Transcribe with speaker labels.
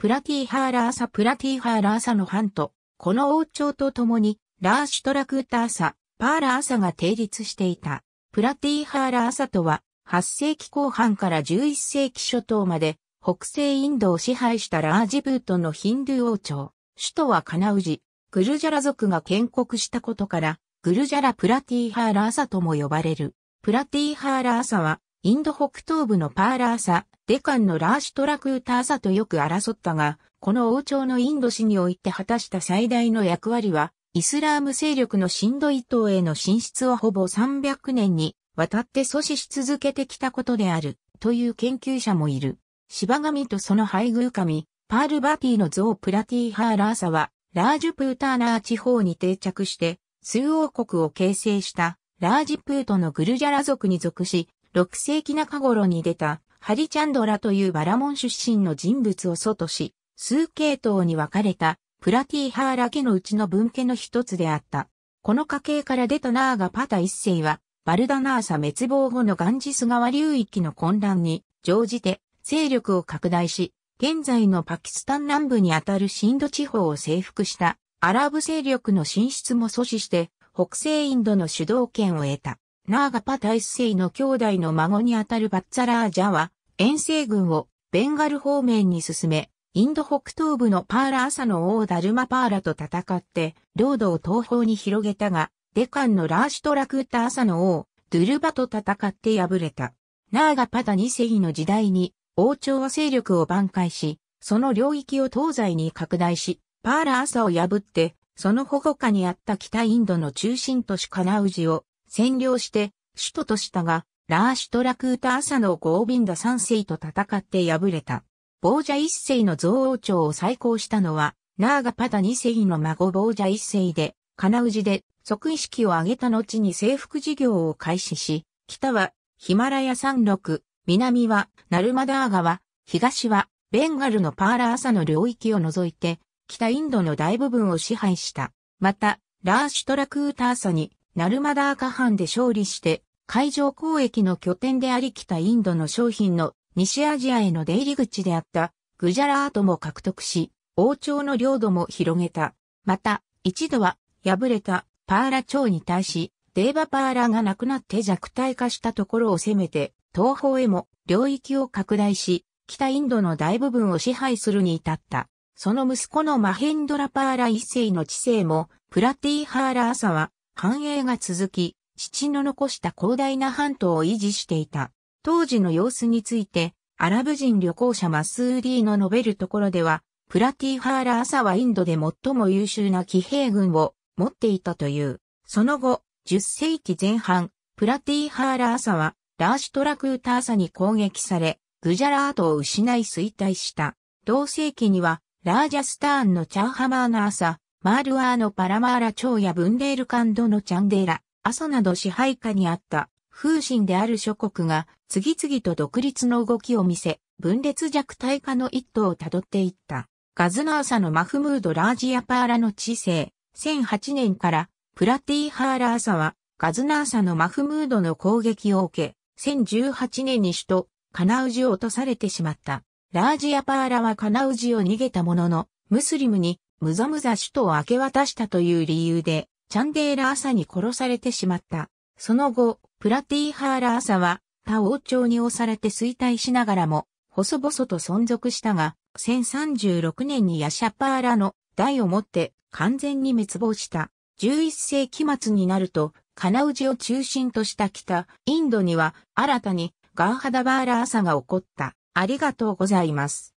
Speaker 1: プラティーハーラーサプラティーハーラーサの藩と、この王朝と共に、ラーシュトラクーターサ、パーラーサが定立していた。プラティーハーラーサとは、8世紀後半から11世紀初頭まで、北西インドを支配したラージブートのヒンドゥー王朝。首都はカナウジ、グルジャラ族が建国したことから、グルジャラプラティーハーラーサとも呼ばれる。プラティーハーラーサは、インド北東部のパーラーサ、デカンのラーシュトラクーターサとよく争ったが、この王朝のインド史において果たした最大の役割は、イスラーム勢力のシンドイ島への進出をほぼ300年にわたって阻止し続けてきたことである、という研究者もいる。芝神とその配偶神、パールバティの像プラティーハーラーサは、ラージュプーターナー地方に定着して、数王国を形成した、ラージプートのグルジャラ族に属し、6世紀中頃に出た、ハリチャンドラというバラモン出身の人物を祖とし、数系統に分かれたプラティーハーラ家のうちの分家の一つであった。この家系から出たナーガパタ一世は、バルダナーサ滅亡後のガンジス川流域の混乱に乗じて勢力を拡大し、現在のパキスタン南部にあたるシンド地方を征服したアラブ勢力の進出も阻止して北西インドの主導権を得た。ナーガパタ一世の兄弟の孫にあたるバッツァラージャは、遠征軍をベンガル方面に進め、インド北東部のパーラ朝の王ダルマパーラと戦って、領土を東方に広げたが、デカンのラーシュトラクータ朝の王、ドゥルバと戦って敗れた。ナーガパダ二世の時代に、王朝は勢力を挽回し、その領域を東西に拡大し、パーラ朝を破って、その保護下にあった北インドの中心都市カナウジを占領して首都としたが、ラーシュトラクータ朝のゴービンダ三世と戦って敗れた。ボージャ一世の増王朝を再興したのは、ナーガパダ二世の孫ボージャ一世で、カナウジで即位式を挙げた後に征服事業を開始し、北はヒマラヤ山麓、南はナルマダー川、東はベンガルのパーラーサの領域を除いて、北インドの大部分を支配した。また、ラーシュトラクーターサにナルマダーカ藩で勝利して、海上交易の拠点であり北インドの商品の西アジアへの出入り口であったグジャラートも獲得し、王朝の領土も広げた。また、一度は敗れたパーラ朝に対し、デーバパーラがなくなって弱体化したところを攻めて、東方へも領域を拡大し、北インドの大部分を支配するに至った。その息子のマヘンドラパーラ一世の治世も、プラティーハーラー朝は繁栄が続き、父の残した広大な半島を維持していた。当時の様子について、アラブ人旅行者マスーリーの述べるところでは、プラティハーラ朝はインドで最も優秀な騎兵軍を持っていたという。その後、10世紀前半、プラティハーラ朝は、ラーシトラクーターサに攻撃され、グジャラートを失い衰退した。同世紀には、ラージャスターンのチャーハマーナーサ、マールアーのパラマーラ長やブンデールカンドのチャンデーラ、朝など支配下にあった風神である諸国が次々と独立の動きを見せ、分裂弱体化の一途をたどっていった。ガズナーサのマフムード・ラージアパーラの知性、1 0 0 8年からプラティーハーラーサはガズナーサのマフムードの攻撃を受け、1 0 1 8年に首都カナウジを落とされてしまった。ラージアパーラはカナウジを逃げたものの、ムスリムにムザムザ首都を明け渡したという理由で、チャンデーラーサに殺されてしまった。その後、プラティーハーラーサは、他王朝に押されて衰退しながらも、細々と存続したが、1036年にヤシャパーラの代をもって完全に滅亡した。11世紀末になると、カナウジを中心とした北、インドには新たにガーハダバーラー朝が起こった。ありがとうございます。